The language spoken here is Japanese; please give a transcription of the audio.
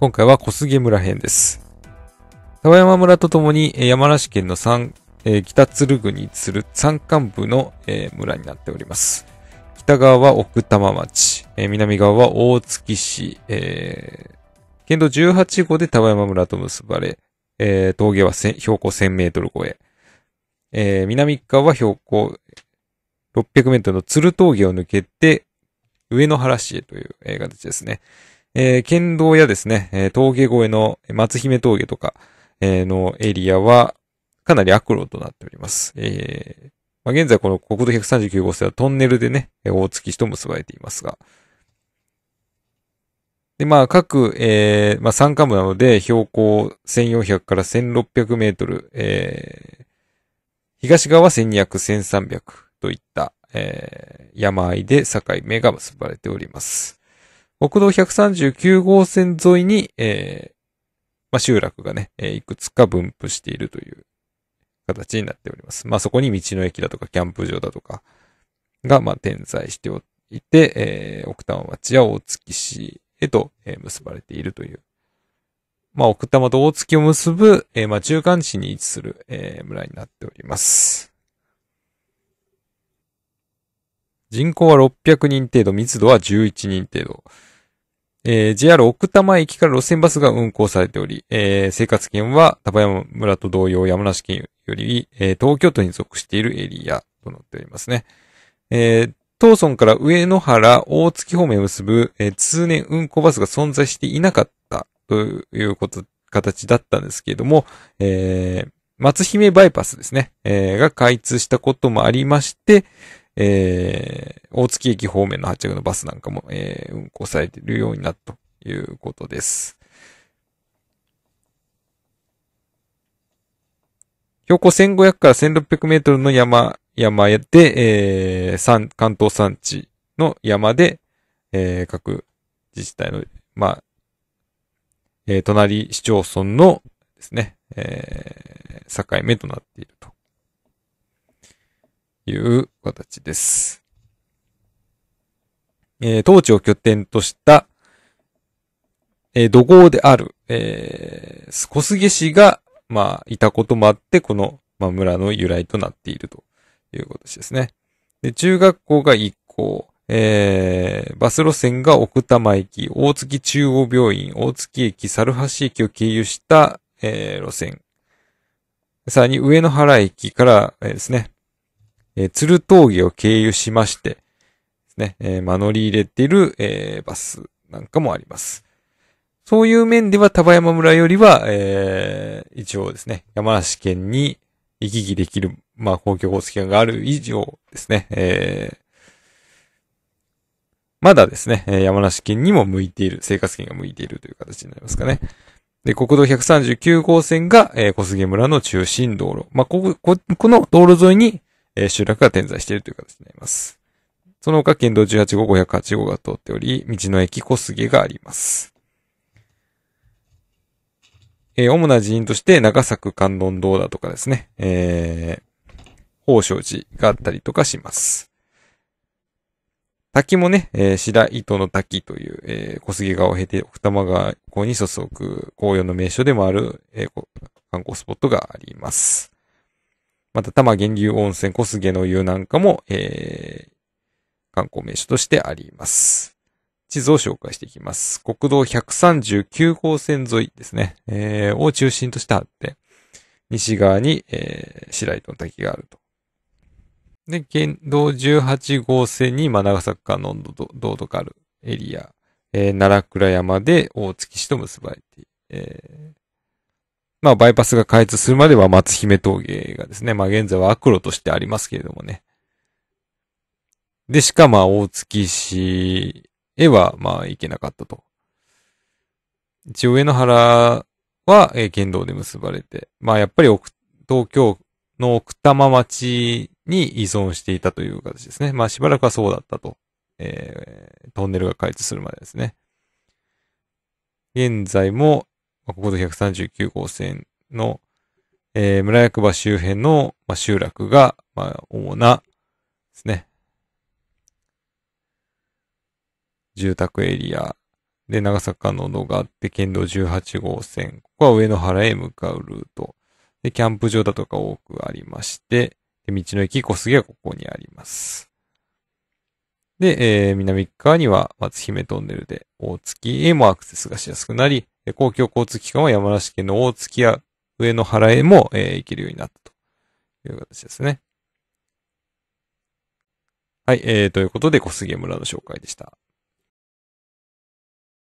今回は小菅村編です。田和山村とともに山梨県の三、えー、北鶴宮にする山間部の、えー、村になっております。北側は奥多摩町、えー、南側は大月市、えー、県道18号で田和山村と結ばれ、えー、峠は標高1000メートル超え、えー、南側は標高600メートルの鶴峠を抜けて、上野原市へという、形ですね。えー、県道やですね、えー、峠越えの松姫峠とか、えー、のエリアは、かなり悪路となっております。えー、まあ、現在この国道139号線はトンネルでね、大月市と結ばれていますが。で、まあ、各、えー、まあ、山間部なので、標高1400から1600メートル、えー、東側は1200、1300、といった、えー、山あいで境目が結ばれております。国道139号線沿いに、えー、まあ、集落がね、えー、いくつか分布しているという形になっております。まあ、そこに道の駅だとか、キャンプ場だとかが、まあ、点在しておいて、えー、奥多摩町や大月市へと、えー、結ばれているという。まあ、奥多摩と大月を結ぶ、えー、まあ、中間地に位置する、えー、村になっております。人口は600人程度、密度は11人程度。えー、JR 奥多摩駅から路線バスが運行されており、えー、生活圏は高山村と同様山梨県より、えー、東京都に属しているエリアとなっておりますね。えー、東村から上野原、大月方面を結ぶ、えー、通年運行バスが存在していなかったということ、形だったんですけれども、えー、松姫バイパスですね、えー、が開通したこともありまして、えー、大月駅方面の発着のバスなんかも、えー、運行されているようになったということです。標高1500から1600メートルの山、山で、えー、関東山地の山で、えー、各自治体の、まあ、えー、隣市町村のですね、えー、境目となっていると。いう形です。えー、当地を拠点とした、えー、土豪である、えー、小菅氏が、まあ、いたこともあって、この、まあ、村の由来となっているということですね。で、中学校が1校、えー、バス路線が奥多摩駅、大月中央病院、大月駅、猿橋駅を経由した、えー、路線。さらに上野原駅からですね、えー、鶴峠を経由しまして、ね、えー、ま乗り入れている、えー、バスなんかもあります。そういう面では、田葉山村よりは、えー、一応ですね、山梨県に行き来できる、まあ、公共交通機関がある以上ですね、えー、まだですね、山梨県にも向いている、生活圏が向いているという形になりますかね。で、国道139号線が、えー、小菅村の中心道路。まあ、こ、こ、この道路沿いに、えー、集落が点在しているという形になります。その他、県道18号、508号が通っており、道の駅小菅があります。えー、主な寺院として、長作観音堂だとかですね、えー、宝生寺があったりとかします。滝もね、えー、白糸の滝という、えー、小杉川を経て奥多摩川港に注ぐ紅葉の名所でもある、えー、観光スポットがあります。また、多摩源流温泉小菅の湯なんかも、えー、観光名所としてあります。地図を紹介していきます。国道139号線沿いですね、えー、を中心としてあって、西側に、えー、白糸の滝があると。で、県道18号線に、ま長坂間の道路があるエリア、えー、奈良倉山で大月市と結ばれて、えー、まあ、バイパスが開通するまでは松姫峠がですね、まあ、現在は悪路としてありますけれどもね。で、しかまあ、大月市へは、まあ、行けなかったと。一応、上野原は、えー、剣道で結ばれて、まあ、やっぱり、東京の奥多摩町に依存していたという形ですね。まあ、しばらくはそうだったと。えー、トンネルが開通するまでですね。現在も、ま国で139号線の、えー、村役場周辺の、ま集落が、まあ、主なですね、住宅エリアで、長坂ののがあって、県道18号線。ここは上野原へ向かうルート。で、キャンプ場だとか多くありまして、で道の駅小杉はここにあります。で、えー、南側には松姫トンネルで大月へもアクセスがしやすくなり、公共交通機関は山梨県の大月や上野原へも、えー、行けるようになったという形ですね。はい、えー、ということで小菅村の紹介でした。